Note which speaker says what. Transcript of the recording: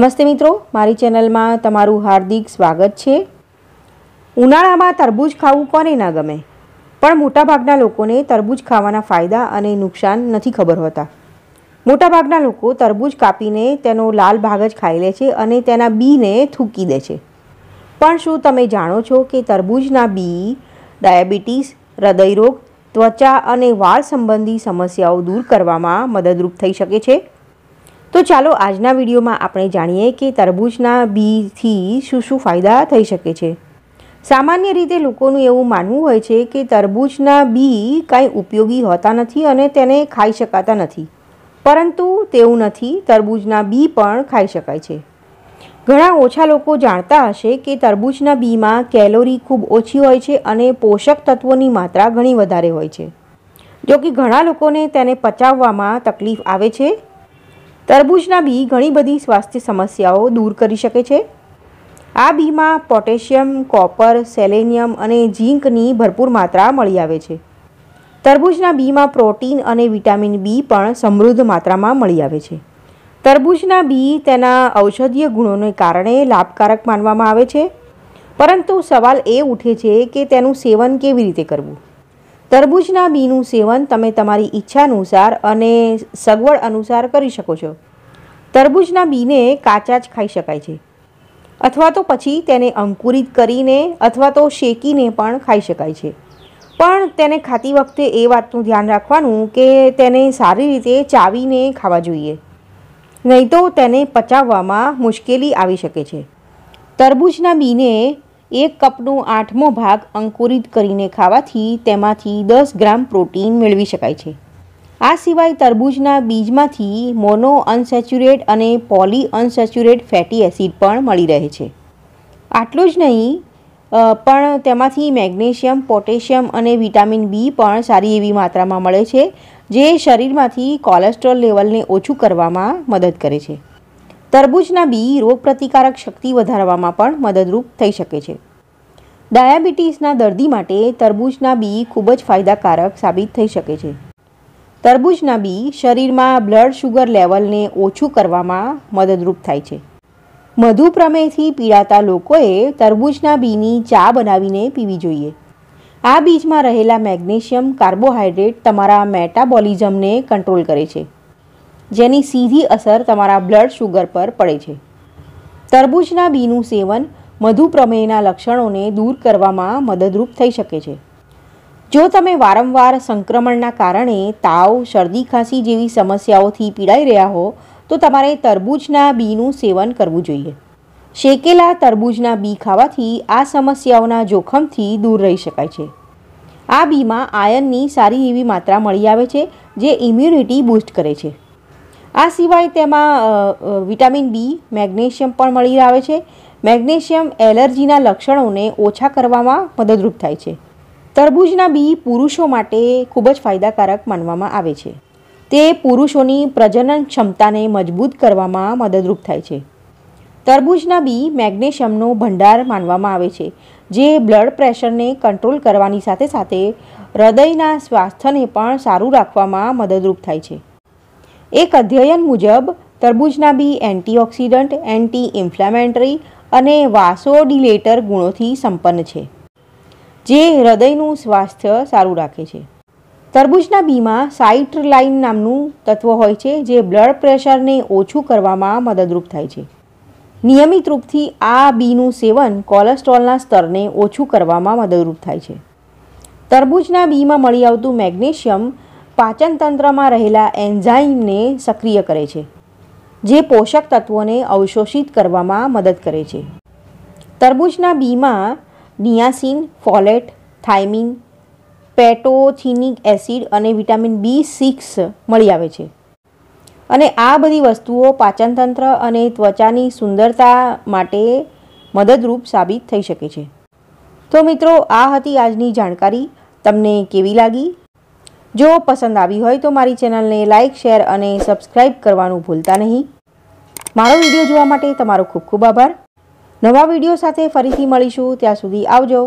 Speaker 1: નમસ્તે મિત્રો મારી ચેનલમાં તમારું હાર્દિક સ્વાગત છે ઉનાળામાં તરબૂજ ખાવું કોને ના ગમે પણ મોટાભાગના લોકોને તરબૂજ ખાવાના ફાયદા અને નુકસાન નથી ખબર હોતા મોટાભાગના લોકો તરબૂજ કાપીને તેનો લાલ ભાગ જ ખાઈ લે છે અને તેના બીને થૂકી દે છે પણ શું તમે જાણો છો કે તરબૂજના બી ડાયાબિટીસ હૃદયરોગ ત્વચા અને વાળ સંબંધી સમસ્યાઓ દૂર કરવામાં મદદરૂપ થઈ શકે છે તો ચાલો આજના વિડીયોમાં આપણે જાણીએ કે તરબૂચના બીથી શું શું ફાયદા થઈ શકે છે સામાન્ય રીતે લોકોનું એવું માનવું હોય છે કે તરબૂચના બી કાંઈ ઉપયોગી હોતા નથી અને તેને ખાઈ શકાતા નથી પરંતુ તેવું નથી તરબૂચના બી પણ ખાઈ શકાય છે ઘણા ઓછા લોકો જાણતા હશે કે તરબૂચના બીમાં કેલોરી ખૂબ ઓછી હોય છે અને પોષક તત્વોની માત્રા ઘણી વધારે હોય છે જોકે ઘણા લોકોને તેને પચાવવામાં તકલીફ આવે છે તરબૂચના બી ઘણી બધી સ્વાસ્થ્ય સમસ્યાઓ દૂર કરી શકે છે આ બીમાં પોટેશિયમ કોપર સેલેનિયમ અને ઝીંકની ભરપૂર માત્રા મળી આવે છે તરબૂચના બીમાં પ્રોટીન અને વિટામિન બી પણ સમૃદ્ધ માત્રામાં મળી આવે છે તરબૂચના બી તેના ઔષધીય ગુણોને કારણે લાભકારક માનવામાં આવે છે પરંતુ સવાલ એ ઉઠે છે કે તેનું સેવન કેવી રીતે કરવું તરબૂચના બીનું સેવન તમે તમારી ઈચ્છા અનુસાર અને સગવડ અનુસાર કરી શકો છો તરબૂચના બીને કાચા જ ખાઈ શકાય છે અથવા તો પછી તેને અંકુરિત કરીને અથવા તો શેકીને પણ ખાઈ શકાય છે પણ તેને ખાતી વખતે એ વાતનું ધ્યાન રાખવાનું કે તેને સારી રીતે ચાવીને ખાવા જોઈએ નહીં તો તેને પચાવવામાં મુશ્કેલી આવી શકે છે તરબૂચના બીને એક કપનો આઠમો ભાગ અંકુરિત કરીને ખાવાથી તેમાંથી દસ ગ્રામ પ્રોટીન મેળવી શકાય છે આ સિવાય તરબૂજના બીજમાંથી મોનો અનસેચ્યુરેટ અને પોલી અનસેચ્યુરેટ ફેટી એસિડ પણ મળી રહે છે આટલું જ નહીં પણ તેમાંથી મેગ્નેશિયમ પોટેશિયમ અને વિટામિન બી પણ સારી એવી માત્રામાં મળે છે જે શરીરમાંથી કોલેસ્ટ્રોલ લેવલને ઓછું કરવામાં મદદ કરે છે તરબૂચના બી રોગપ્રતિકારક શક્તિ વધારવામાં પણ મદદરૂપ થઈ શકે છે ડાયાબિટીસના દર્દી માટે તરબૂચના બી ખૂબ જ ફાયદાકારક સાબિત થઈ શકે છે તરબૂચના બી શરીરમાં બ્લડ શુગર લેવલને ઓછું કરવામાં મદદરૂપ થાય છે મધુપ્રમેયથી પીડાતા લોકોએ તરબૂચના બીની ચા બનાવીને પીવી જોઈએ આ બીજમાં રહેલા મેગ્નેશિયમ કાર્બોહાઈડ્રેટ તમારા મેટાબોલિઝમને કંટ્રોલ કરે છે જેની સીધી અસર તમારા બ્લડ શુગર પર પડે છે તરબૂચના બીનું સેવન મધુપ્રમેહના લક્ષણોને દૂર કરવામાં મદદરૂપ થઈ શકે છે જો તમે વારંવાર સંક્રમણના કારણે તાવ શરદી ખાંસી જેવી સમસ્યાઓથી પીડાઈ રહ્યા હો તો તમારે તરબૂચના બીનું સેવન કરવું જોઈએ શેકેલા તરબૂચના બી ખાવાથી આ સમસ્યાઓના જોખમથી દૂર રહી શકાય છે આ બીમાં આયનની સારી એવી માત્રા મળી આવે છે જે ઇમ્યુનિટી બૂસ્ટ કરે છે આ સિવાય તેમાં વિટામિન બી મેગ્નેશિયમ પણ મળી આવે છે મેગ્નેશિયમ એલર્જીના લક્ષણોને ઓછા કરવામાં મદદરૂપ થાય છે તરબૂજના બી પુરુષો માટે ખૂબ જ ફાયદાકારક માનવામાં આવે છે તે પુરુષોની પ્રજનન ક્ષમતાને મજબૂત કરવામાં મદદરૂપ થાય છે તરબૂજના બી મેગ્નેશિયમનો ભંડાર માનવામાં આવે છે જે બ્લડ પ્રેશરને કંટ્રોલ કરવાની સાથે સાથે હૃદયના સ્વાસ્થ્યને પણ સારું રાખવામાં મદદરૂપ થાય છે એક અધ્યયન મુજબ તરબૂચના બી એન્ટીઓક્સિડન્ટ એન્ટી ઇન્ફ્લેમેટરી અને વાસોડિલેટર ગુણોથી સંપન્ન છે જે હૃદયનું સ્વાસ્થ્ય સારું રાખે છે તરબૂચના બીમાં સાઇટ્રલાઇન નામનું તત્વ હોય છે જે બ્લડ પ્રેશરને ઓછું કરવામાં મદદરૂપ થાય છે નિયમિત રૂપથી આ બીનું સેવન કોલેસ્ટ્રોલના સ્તરને ઓછું કરવામાં મદદરૂપ થાય છે તરબૂચના બીમાં મળી આવતું મેગ્નેશિયમ પાચનતંત્રમાં રહેલા એન્ઝાઇમને સક્રિય કરે છે જે પોષક તત્વોને અવશોષિત કરવામાં મદદ કરે છે તરબૂચના બીમાં niacin folate thiamine pantothenic acid અને વિટામિન બી સિક્સ મળી આવે છે અને આ બધી વસ્તુઓ પાચનતંત્ર અને ત્વચાની સુંદરતા માટે મદદરૂપ સાબિત થઈ શકે છે તો મિત્રો આ હતી આજની જાણકારી તમને કેવી લાગી જો પસંદ આવી હોય તો મારી ચેનલને લાઇક શેર અને સબસ્ક્રાઇબ કરવાનું ભૂલતા નહીં મારો વિડીયો જોવા માટે તમારો ખૂબ ખૂબ આભાર નવા વિડીયો સાથે ફરીથી મળીશું ત્યાં સુધી આવજો